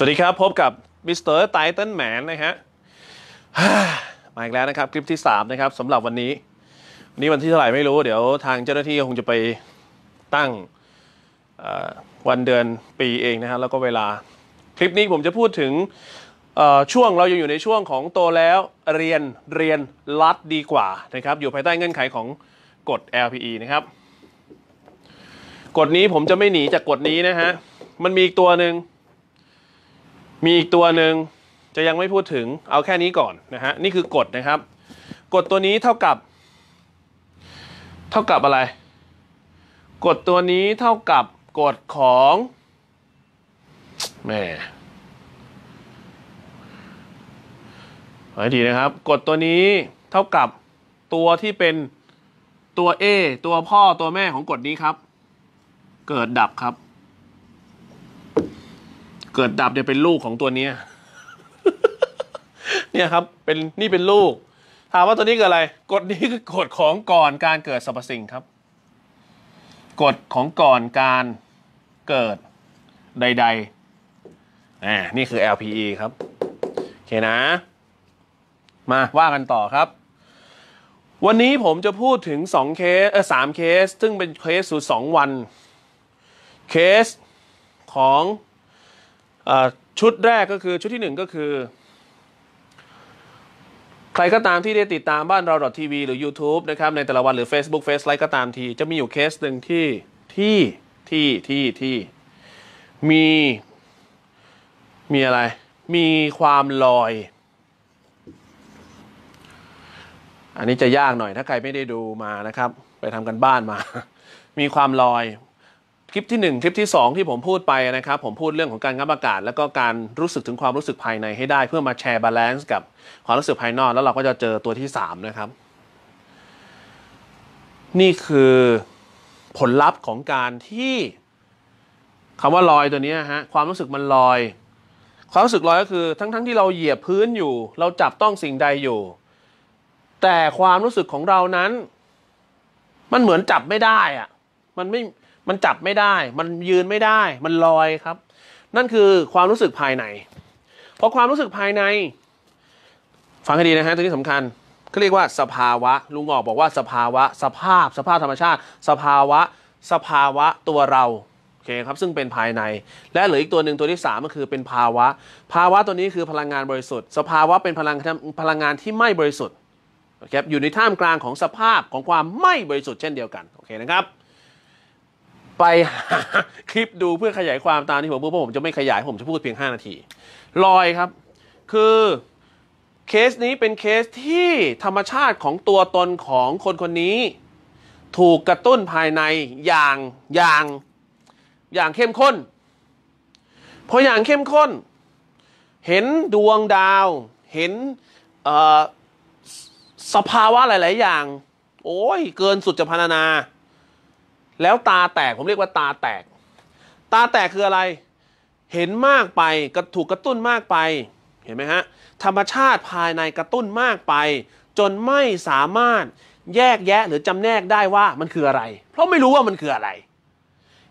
สวัสดีครับ พบกับมิสเตอร์ไทเทนแมนนะฮะมาอีกแล้วนะครับ คลิปที่ 3 นะครับสำหรับวันนี้ วันนี้วันที่เท่าไหร่ไม่รู้ เดี๋ยวทางเจ้าหน้าที่คงจะไปตั้งวันเดือนปีเองนะฮะแล้วก็เวลาคลิปนี้ผมจะพูดถึงช่วงเรายังอยู่ในช่วงของโตแล้วเรียนเรียนรัดดีกว่านะครับอยู่ภายใต้เงื่อนไขของกฎ LPE นะครับกฎนี้ผมจะไม่หนีจากกฎนี้นะฮะมันมีอีกตัวหนึ่งมีอีกตัวหนึ่งจะยังไม่พูดถึงเอาแค่นี้ก่อนนะฮะนี่คือกฎนะครับกฎตัวนี้เท่ากับ เท่ากับอะไรกฎตัวนี้เท่ากับกฎของ แม่ขอ้ดีนะครับกฎตัวนี้เท่ากับตัวที่เป็นตัว A ตัวพ่อตัวแม่ของกฎนี้ครับ เกิดดับครับกิดดับเนี่ยเป็นลูกของตัวเนี้เนี่ยครับ เป็นนี่เป็นลูก ถามว่าตัวนี้เกิดอะไรกฎนี้คือกฎของก่อนการเกิดสรรพสิ่งครับกฎของก่อนการเกิดใด ๆอ่านี่คือ LPE ครับโอเคนะ มาว่ากันต่อครับ วันนี้ผมจะพูดถึง2เคสเออสามเคส ซึ่งเป็นเคสสุด2วัน เคสของชุดแรกก็คือชุดที่หนึ่งก็คือ ใครก็ตามที่ได้ติดตามบ้านเราทีวีหรือ YouTube นะครับในแต่ละวันหรือ Facebook Face ไล k ์ก็ตามที จะมีอยู่เคสหนึ่งที่ที่ที่ที่ที่ มีมีอะไร มีความลอย อันนี้จะยากหน่อยถ้าใครไม่ได้ดูมานะครับ ไปทำกันบ้านมา มีความลอยคลิปที่1คลิปที่2 ที่ผมพูดไปนะครับ ผมพูดเรื่องของการงับอากาศ แล้วก็การรู้สึกถึงความรู้สึกภายในให้ได้เพื่อมาแชร์บาลานซ์กับความรู้สึกภายนอกแล้วเราก็จะเจอตัวที่ 3นะครับ นี่คือผลลัพธ์ของการที่คำว่าลอยตัวนี้ฮะความรู้สึกมันลอย ความรู้สึกลอยก็คือ ทั้งๆทที่เราเหยียบพื้นอยู่ เราจับต้องสิ่งใดอยู่ แต่ความรู้สึกของเรานั้น มันเหมือนจับไม่ได้อะมันไม่มันจับไม่ได้ มันยืนไม่ได้มันลอยครับ นั่นคือความรู้สึกภายใน เพราะความรู้สึกภายใน ฟังให้ดีนะฮะตัวนี้สำคัญเขาเรียกว่า สภาวะ ลุงออกบอกว่า สภาวะ สภาพ สภาพธรรมชาติ สภาวะ สภาวะตัวเรา โอเคครับ ซึ่งเป็นภายใน และเหลืออีกตัวหนึ่งตัวที่ 3 ก็คือเป็นภาวะ ภาวะตัวนี้คือพลังงานบริสุทธิ์ สภาวะเป็นพลังพลังงานที่ไม่บริสุทธิ์ โอเคอยู่ในท่ามกลางของสภาพของความไม่บริสุทธิ์เช่นเดียวกัน โอเคนะครับไปหาคลิปดูเพื่อขยายความตามที่ผมพูดเพราะผมจะไม่ขยายผมจะพูดเพียง 5 นาทีลอยครับ คือเคสนี้เป็นเคสที่ธรรมชาติของตัวตนของคนคนนี้ ถูกกระตุ้นภายในอย่างอย่าง อย่างเข้มข้นพออย่างเข้มข้น เห็นดวงดาว เห็นสภาวะหลาย ๆ อย่าง โอ้ยเกินสุดจะพรรณนาแล้วตาแตกผมเรียกว่าตาแตกตาแตกคืออะไร เห็นมากไป กระถูกกระตุ้นมากไปเห็นไหมฮะธรรมชาติภายในกระตุ้นมากไป จนไม่สามารถแยกแยะหรือจำแนกได้ว่ามันคืออะไร เพราะไม่รู้ว่ามันคืออะไร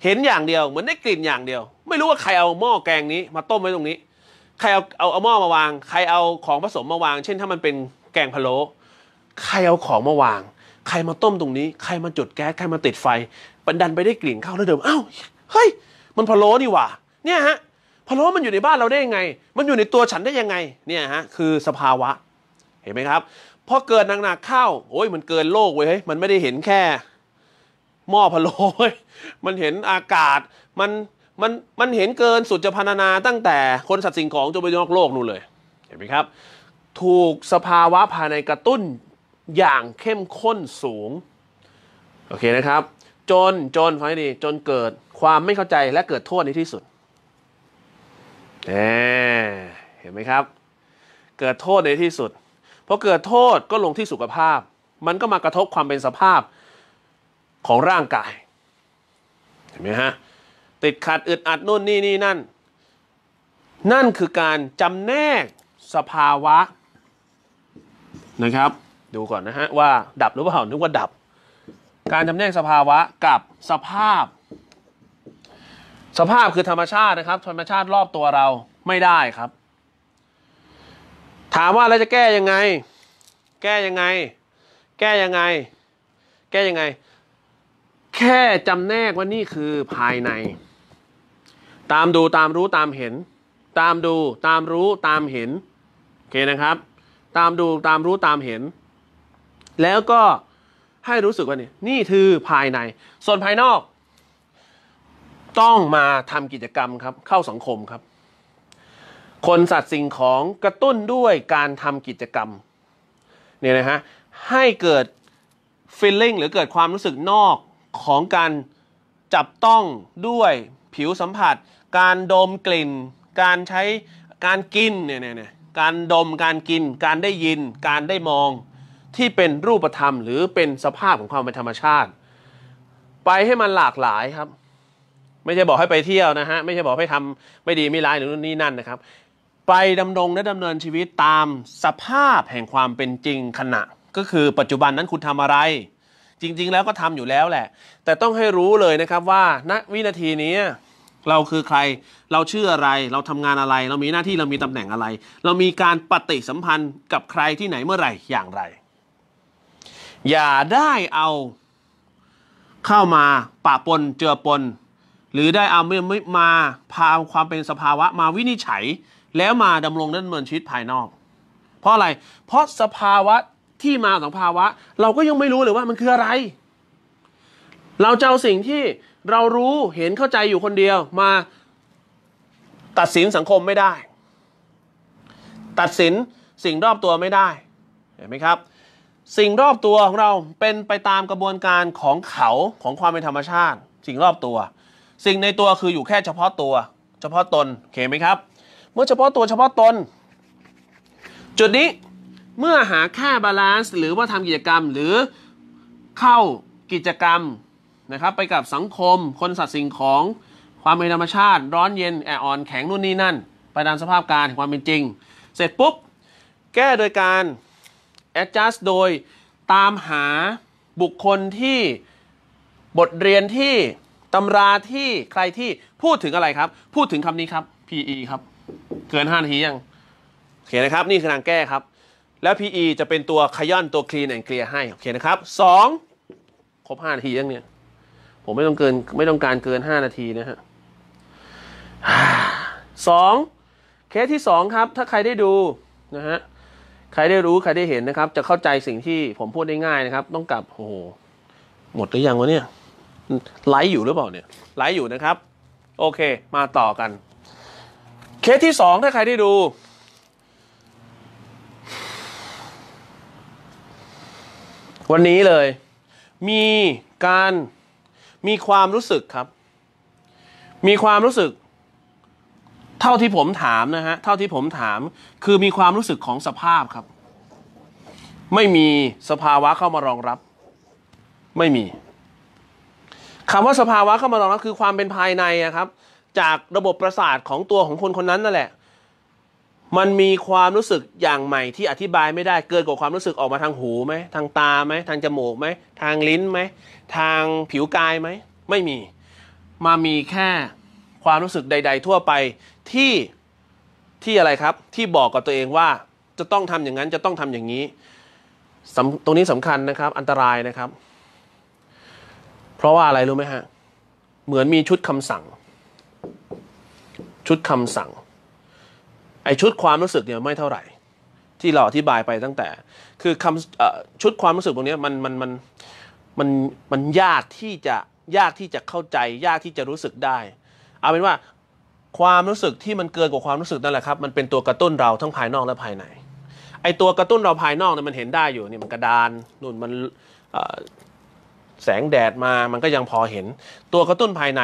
เห็นอย่างเดียวเหมือนได้กลิ่นอย่างเดียว ไม่รู้ว่าใครเอาหม้อแกงนี้ มาต้มไว้ตรงนี้ใครเอาเอาเอาหม้อมาวางใครเอาของผสมมาวาง เช่น ถ้ามันเป็นแกงพะโล้ใครเอาของมาวาง ใครมาต้มตรงนี้ ใครมาจุดแก๊สใครมาติดไฟันดันไปได้กลิ่นข้าวแล้วเดิมอ้าว เฮ้ย มันพะโล้นี่หว่าเนี่ยฮะ พะโล้มันอยู่ในบ้านเราได้ยังไง มันอยู่ในตัวฉันได้ยังไง เนี่ยฮะ คือสภาวะ เห็นไหมครับ พอเกิดหนักๆเข้า โอ้ยมันเกินโลกเว้ยเฮ้ย มันไม่ได้เห็นแค่ หม้อพะโล้ มันเห็นอากาศ มัน มัน มันเห็นเกินสุดจะพรรณนาตั้งแต่คนสัตว์สิ่งของจนไปนอกโลกนู่นเลย เห็นไหมครับ ถูกสภาวะภายในกระตุ้นอย่างเข้มข้นสูง โอเคนะครับจน จนฟังดีจนเกิดความไม่เข้าใจและเกิดโทษในที่สุดเห็นไหมครับ เกิดโทษในที่สุดพอเกิดโทษก็ลงที่สุขภาพ มันก็มากระทบความเป็นสภาพของร่างกายเห็นไหมฮะ ติดขัดอึดอัดนู่นนี่นี่นั่น นั่นคือการจำแนกสภาวะ นะครับดูก่อนนะฮะ ว่าดับหรือเปล่านึกว่าดับการจำแนกสภาวะกับสภาพ สภาพคือธรรมชาตินะครับ ธรรมชาติรอบตัวเราไม่ได้ครับ ถามว่าเราจะแก้ยังไง แก้ยังไง แก้ยังไง แก้ยังไง แค่จำแนกว่านี่คือภายใน ตามดูตามรู้ตามเห็น ตามดูตามรู้ตามเห็น โอเคนะครับ ตามดูตามรู้ตามเห็น แล้วก็ให้รู้สึกว่านี่นี่คือภายใน ส่วนภายนอกต้องมาทำกิจกรรมครับ เข้าสังคมครับ คนสัตว์สิ่งของกระตุ้นด้วยการทำกิจกรรมเนี่ยนะฮะให้เกิดฟีลลิ่งหรือเกิดความรู้สึกนอกของการจับต้องด้วยผิวสัมผัส การดมกลิ่น การใช้การกินเนี่ยเนี่ยการดมการกิน การได้ยิน การได้มองที่เป็นรูปธรรมหรือเป็นสภาพของความเป็นธรรมชาติ ไปให้มันหลากหลายครับ ไม่ใช่บอกให้ไปเที่ยวนะฮะไม่ใช่บอกให้ทำไม่ดีไม่ร้ายหรือนู่นนี่นั่นนะครับ ไปดำรงและดำเนินชีวิตตามสภาพแห่งความเป็นจริงขณะ ก็คือปัจจุบันนั้นคุณทำอะไร จริงๆ แล้วก็ทำอยู่แล้วแหละ แต่ต้องให้รู้เลยนะครับว่าณวินาทีนี้ เราคือใครเราชื่ออะไร เราทำงานอะไร เรามีหน้าที่เรามีตำแหน่งอะไร เรามีการปฏิสัมพันธ์กับใครที่ไหนเมื่อไหร่อย่างไรอย่าได้เอาเข้ามาปะปนเจือปน หรือได้เอาไม่มาพาความเป็นสภาวะมาวินิจฉัย แล้วมาดำรงดำเนินชีวิตภายนอก เพราะอะไร เพราะสภาวะที่มาของภาวะ เราก็ยังไม่รู้เลยว่ามันคืออะไร เราจะเอาสิ่งที่เรารู้เห็นเข้าใจอยู่คนเดียวมา ตัดสินสังคมไม่ได้ ตัดสินสิ่งรอบตัวไม่ได้ เห็นไหมครับสิ่งรอบตัวของเราเป็นไปตามกระบวนการของเขาของความเป็นธรรมชาติ สิ่งรอบตัว สิ่งในตัวคืออยู่แค่เฉพาะตัว เฉพาะตนเข้าใจไหมครับ เมื่อเฉพาะตัวเฉพาะตนจุดนี้เมื่อหาค่าบาลานซ์หรือว่าทำกิจกรรมหรือเข้ากิจกรรมนะครับไปกับสังคมคนสัตว์สิ่งของความเป็นธรรมชาติ ร้อนเย็นแออ่อนแข็งนู่นนี่นั่นไปตามสภาพการความเป็นจริงเสร็จปุ๊บ แก้โดยการ adjust โดยตามหาบุคคลที่บทเรียนที่ตำราที่ใครที่พูดถึงอะไรครับ พูดถึงคำนี้ครับ PE ครับ เกิน 5 นาทียังโอเคนะครับ นี่คือทางแก้ครับ แล้ว PE จะเป็นตัวขย้อนตัวคลีนแอนเคลียให้ โอเคนะครับ 2 ครบ 5 นาทียังเนี่ย ผมไม่ต้องเกินไม่ต้องการเกิน 5 นาทีนะฮะสองเคสที่ 2 ครับ ถ้าใครได้ดูนะฮะใครได้รู้ ใครได้เห็นนะครับ จะเข้าใจสิ่งที่ผมพูดได้ง่ายนะครับ ต้องกลับโอ้โหหมดหรือยังวะเนี่ยไลฟ์อยู่หรือเปล่าเนี่ยไลฟ์อยู่นะครับ โอเค มาต่อกัน เคสที่สองถ้าใครได้ดู วันนี้เลย มีการมีความรู้สึกครับ มีความรู้สึกเท่าที่ผมถามนะฮะ เท่าที่ผมถาม คือมีความรู้สึกของสภาพครับ ไม่มีสภาวะเข้ามารองรับ ไม่มี คำว่าสภาวะเข้ามารองรับคือ ความเป็นภายในอะครับ จากระบบประสาทของตัวของคนคนนั้นนั่นแหละ มันมีความรู้สึกอย่างใหม่ที่อธิบายไม่ได้เกินกว่าความรู้สึกออกมาทางหูไหมทางตาไหมทางจมูกไหมทางลิ้นไหมทางผิวกายไหมไม่มี มามีแค่ความรู้สึกใดๆ ทั่วไปที่ที่อะไรครับที่บอกกับตัวเองว่าจะต้องทำอย่างนั้น จะต้องทำอย่างนี้ตรงนี้สำคัญนะครับ อันตรายนะครับ เพราะว่าอะไรรู้ไหมฮะเหมือนมีชุดคำสั่ง ชุดคำสั่งไอชุดความรู้สึกเนี่ยไม่เท่าไหร่ ที่เราอธิบายไปตั้งแต่ คือคำชุดความรู้สึกตรงนี้มันมันมันมันมันยากที่จะยากที่จะเข้าใจ ยากที่จะรู้สึกได้ เอาเป็นว่าความรู้สึกที่มันเกินกว่าความรู้สึกนั่นแหละครับ มันเป็นตัวกระตุ้นเราทั้งภายนอกและภายใน ไอตัวกระตุ้นเราภายนอกเนี่ยมันเห็นได้อยู่นี่มันกระดานนู่นมันแสงแดดมา มันก็ยังพอเห็น ตัวกระตุ้นภายใน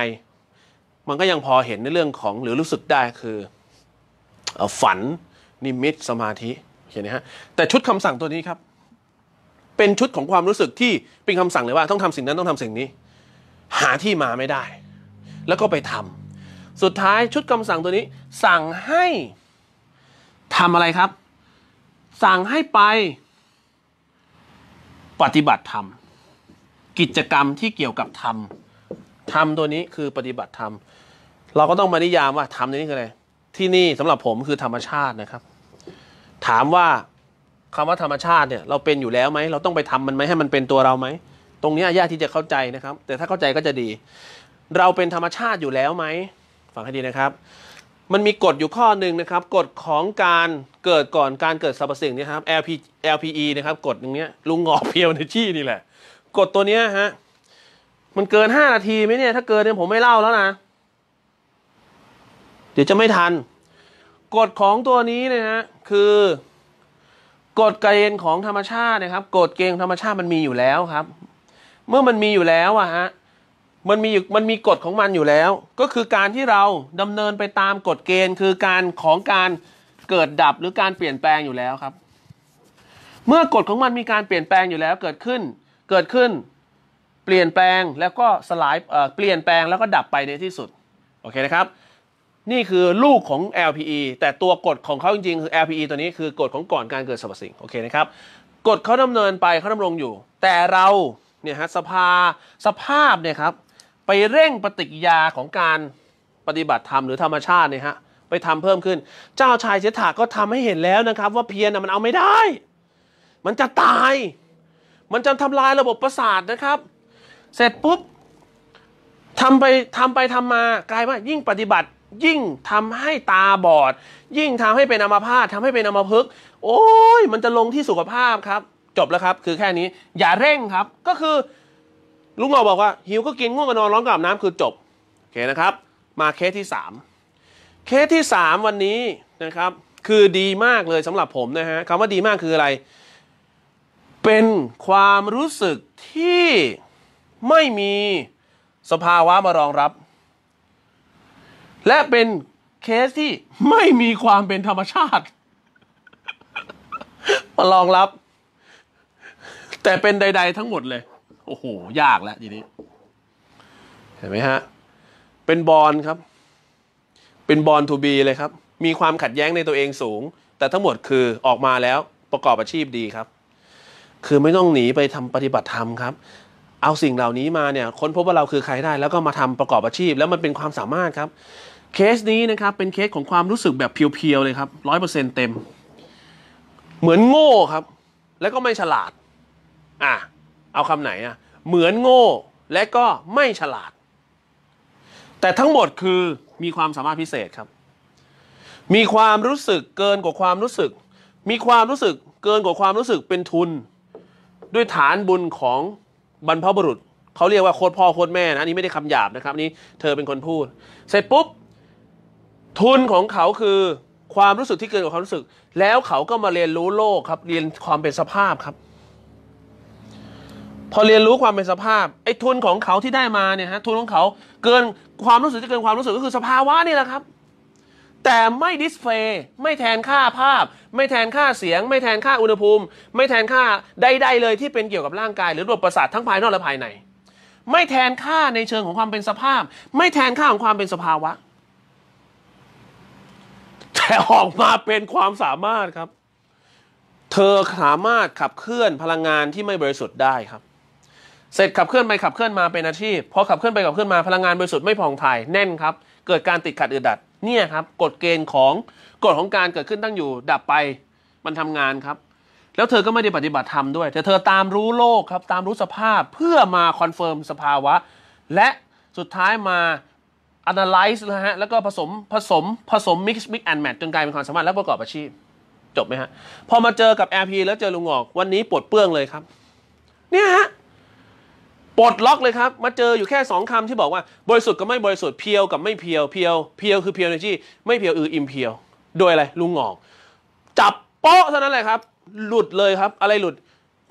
มันก็ยังพอเห็นในเรื่องของหรือรู้สึกได้คือฝันนิมิต สมาธิเห็นไหมฮะแต่ชุดคำสั่งตัวนี้ครับ เป็นชุดของความรู้สึกที่เป็นคำสั่งเลยว่าต้องทำสิ่งนั้นต้องทำสิ่งนี้ หาที่มาไม่ได้ แล้วก็ไปทำสุดท้ายชุดคำสั่งตัวนี้ สั่งให้ทำอะไรครับ สั่งให้ไป ปฏิบัติธรรมกิจกรรมที่เกี่ยวกับธรรมธรรมตัวนี้คือปฏิบัติธรรม เราก็ต้องมานิยามว่าธรรมตัวนี้คืออะไรที่นี่สำหรับผมคือธรรมชาตินะครับ ถามว่าคำว่าธรรมชาติเนี่ยเราเป็นอยู่แล้วไหมเราต้องไปทำมันไหมให้มันเป็นตัวเราไหม ตรงนี้ยากที่จะเข้าใจนะครับ แต่ถ้าเข้าใจก็จะดี เราเป็นธรรมชาติอยู่แล้วไหมฟังให้ดีนะครับ มันมีกฎอยู่ข้อหนึ่งนะครับกฎของการเกิดก่อนการเกิดสรรพสิ่งนี่ครับ LP LPE นะครับกฎอย่างนี้ลุงหงอเพียวในชี่นี่แหละกฎตัวนี้ฮะมันเกินห้านาทีไหมเนี่ยถ้าเกินเนี่ยผมไม่เล่าแล้วนะเดี๋ยวจะไม่ทันกฎของตัวนี้นะฮะคือ กฎเกณฑ์ของธรรมชาตินะครับกฎเกณฑ์ธรรมชาติมันมีอยู่แล้วครับ เมื่อมันมีอยู่แล้วอะฮะมันมีมันมีกฎของมันอยู่แล้ว ก็คือการที่เราดำเนินไปตามกฎเกณฑ์ คือการของการเกิดดับหรือการเปลี่ยนแปลงอยู่แล้วครับ เมื่อกฎของมันมีการเปลี่ยนแปลงอยู่แล้ว เกิดขึ้น เกิดขึ้นเปลี่ยนแปลงแล้วก็สลายเปลี่ยนแปลงแล้วก็ดับไปในที่สุดโอเคนะครับ นี่คือลูกของ LPE แต่ตัวกฎของเขาจริงๆคือ LPE ตัวนี้คือกฎของก่อนการเกิดสรรพสิ่งโอเคนะครับกฎเขาดำเนินไปเขาดำรงอยู่ แต่เราเนี่ยฮะสภาสภาพเนี่ยครับไปเร่งปฏิกิยาของการปฏิบัติธรรมหรือธรรมชาติเนี่ยฮะไปทำเพิ่มขึ้น เจ้าชายเสถาก็ทำให้เห็นแล้วนะครับ ว่าเพียรนะมันเอาไม่ได้ มันจะตาย มันจะทำลายระบบประสาทนะครับ เสร็จปุ๊บทำไปทำไปทำมากลายว่ายิ่งปฏิบัติ ยิ่งทำให้ตาบอดยิ่งทำให้เป็นอัมพาตทำให้เป็นอัมพฤกษ์โอ้ยมันจะลงที่สุขภาพครับ จบแล้วครับ คือแค่นี้อย่าเร่งครับก็คือลุงเล่อบอกว่าหิวก็กินง่วงก็นอนร้อนก็อาบน้ำคือจบโอเคนะครับ มาเคสที่3เคสที่3วันนี้นะครับ คือดีมากเลยสำหรับผมนะฮะคำว่าดีมากคืออะไร เป็นความรู้สึกที่ไม่มีสภาวะมารองรับ และเป็นเคสที่ไม่มีความเป็นธรรมชาติ มารองรับ แต่เป็นใด ๆ ทั้งหมดเลยโอ้โหยากแล้วทีนี้ เห็นไหมฮะ เป็นบอลครับ เป็นบอลทูบีเลยครับมีความขัดแย้งในตัวเองสูง แต่ทั้งหมดคือออกมาแล้วประกอบอาชีพดีครับ คือไม่ต้องหนีไปทำปฏิบัติธรรมครับ เอาสิ่งเหล่านี้มาเนี่ย ค้นพบว่าเราคือใครได้ แล้วก็มาทำประกอบอาชีพ แล้วมันเป็นความสามารถครับ เคสนี้นะครับ เป็นเคสของความรู้สึกแบบเพียวๆเลยครับร้อยเปอร์เซ็นต์เต็ม เหมือนโง่ครับ แล้วก็ไม่ฉลาด อ่ะเอาคำไหนอะเหมือนโง่และก็ไม่ฉลาด แต่ทั้งหมดคือมีความสามารถพิเศษครับ มีความรู้สึกเกินกว่าความรู้สึก มีความรู้สึกเกินกว่าความรู้สึกเป็นทุนด้วยฐานบุญของบรรพบุรุษเขาเรียกว่าโคตรพ่อโคตรแม่นะอันนี้ไม่ได้คำหยาบนะครับอันนี้เธอเป็นคนพูด เสร็จปุ๊บทุนของเขาคือความรู้สึกที่เกินกว่าความรู้สึก แล้วเขาก็มาเรียนรู้โลกครับ เรียนความเป็นสภาพครับพอเรียนรู้ความเป็นสภาพไอ้ทุนของเขาที่ได้มาเนี่ยฮะทุนของเขาเกินความรู้สึกที่เกินความรู้สึกก็คือสภาวะนี่แหละครับ แต่ไม่ดิสเฟย์ไม่แทนค่าภาพ ไม่แทนค่าเสียง ไม่แทนค่าอุณหภูมิไม่แทนค่าใดๆเลยที่เป็นเกี่ยวกับร่างกายหรือระบบประสาททั้งภายนอกและภายใน ไม่แทนค่าในเชิงของความเป็นสภาพ ไม่แทนค่าของความเป็นสภาวะแต่ออกมาเป็นความสามารถครับ เธอสามารถขับเคลื่อนพลังงานที่ไม่บริสุทธิ์ได้ครับเสร็จขับเคลื่อนไป ขับเคลื่อนมาเป็นอาชีพพอขับเคลื่อนไปขับเคลื่อนมาพลังงานบริสุทธิ์ไม่ผ่องถ่ายแน่นครับเกิดการติดขัดอึดดัดเนี่ยครับกฎเกณฑ์ของกฎของการเกิดขึ้นตั้งอยู่ ดับไปมันทำงานครับ แล้วเธอก็ไม่ได้ปฏิบัติธรรมด้วยแต่เธอตามรู้โลกครับตามรู้สภาพเพื่อมาคอนเฟิร์มสภาวะและสุดท้ายมา analyze นะฮะแล้วก็ผสมผสมผสม mix mix and match จนกลายเป็นความสามารถและประกอบอาชีพ จบไหมฮะพอมาเจอกับ RP แล้วเจอลุงหงอกวันนี้ปวดเปื้องเลยครับ เนี่ยฮะปลดล็อกเลยครับมาเจออยู่แค่ 2คำที่บอกว่า บริสุทธิ์กับไม่บริสุทธิ์เพียวกับไม่เพียวเพียวเพียวคือเพียวในที่ไม่เพียวอืออิมเพียวโดยอะไรลุงหงอกจับโป๊ะเท่านั้นแหละครับหลุดเลยครับ อะไรหลุด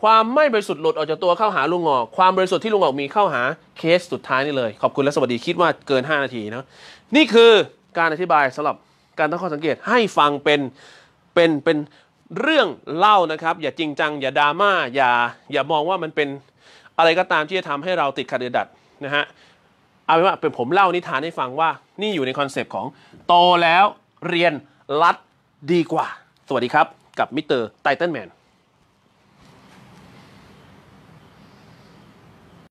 ความไม่บริสุทธิ์หลุดออกจากตัวเข้าหาลุงหงอกความบริสุทธิ์ที่ลุงหงอกมีเข้าหาเคสสุดท้ายนี่เลย ขอบคุณและสวัสดีคิดว่าเกิน 5 นาทีนะนี่คือการอธิบายสำหรับการตั้งข้อสังเกตให้ฟังเป็นเป็นเป็นเรื่องเล่านะครับ อย่าจริงจังอย่าดราม่าอย่าอย่ามองว่ามันเป็นอะไรก็ตามที่จะทำให้เราติดขัดเดดดัดนะฮะ เอาเป็นว่าเป็นผมเล่านิทานให้ฟังว่านี่อยู่ในคอนเซปต์ของโตแล้วเรียนรัดดีกว่า สวัสดีครับ กับมิสเตอร์ไทเทนแมน